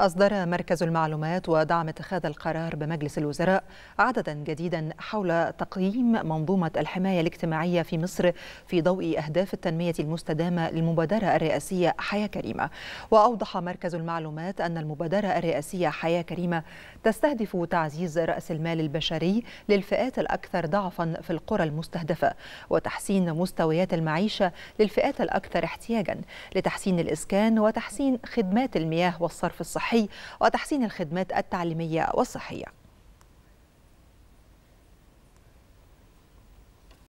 أصدر مركز المعلومات ودعم اتخاذ القرار بمجلس الوزراء عددا جديدا حول تقييم منظومة الحماية الاجتماعية في مصر في ضوء أهداف التنمية المستدامة للمبادرة الرئاسية حياة كريمة وأوضح مركز المعلومات أن المبادرة الرئاسية حياة كريمة تستهدف تعزيز رأس المال البشري للفئات الأكثر ضعفا في القرى المستهدفة وتحسين مستويات المعيشة للفئات الأكثر احتياجا لتحسين الإسكان وتحسين خدمات المياه والصرف الصحي الصحي وتحسين الخدمات التعليمية والصحية